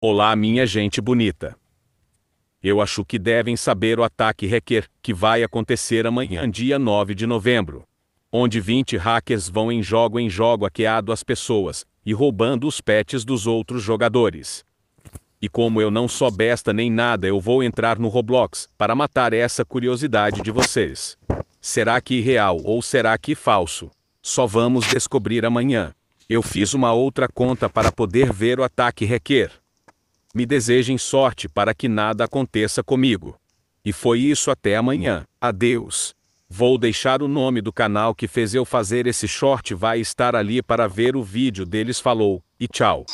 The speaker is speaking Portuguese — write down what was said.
Olá, minha gente bonita. Eu acho que devem saber o ataque hacker que vai acontecer amanhã, dia 9 de novembro, onde 20 hackers vão em jogo em jogo hackeado as pessoas e roubando os pets dos outros jogadores. E como eu não sou besta nem nada, eu vou entrar no Roblox para matar essa curiosidade de vocês. Será que real ou será que falso? Só vamos descobrir amanhã. Eu fiz uma outra conta para poder ver o ataque hacker me desejem sorte para que nada aconteça comigo. E foi isso até amanhã. Adeus. Vou deixar o nome do canal que fez eu fazer esse short vai estar ali para ver o vídeo deles falou, e tchau.